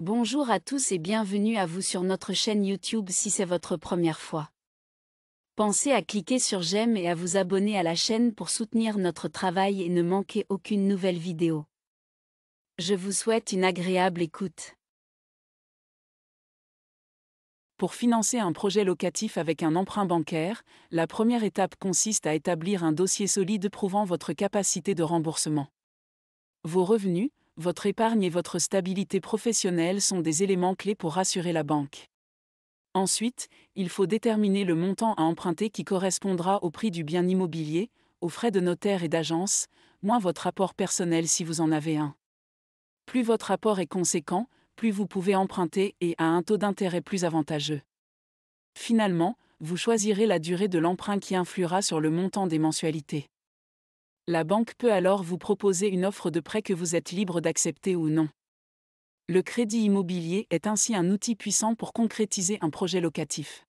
Bonjour à tous et bienvenue à vous sur notre chaîne YouTube si c'est votre première fois. Pensez à cliquer sur j'aime et à vous abonner à la chaîne pour soutenir notre travail et ne manquer aucune nouvelle vidéo. Je vous souhaite une agréable écoute. Pour financer un projet locatif avec un emprunt bancaire, la première étape consiste à établir un dossier solide prouvant votre capacité de remboursement. Vos revenus, votre épargne et votre stabilité professionnelle sont des éléments clés pour rassurer la banque. Ensuite, il faut déterminer le montant à emprunter qui correspondra au prix du bien immobilier, aux frais de notaire et d'agence, moins votre apport personnel si vous en avez un. Plus votre apport est conséquent, plus vous pouvez emprunter et à un taux d'intérêt plus avantageux. Finalement, vous choisirez la durée de l'emprunt qui influera sur le montant des mensualités. La banque peut alors vous proposer une offre de prêt que vous êtes libre d'accepter ou non. Le crédit immobilier est ainsi un outil puissant pour concrétiser un projet locatif.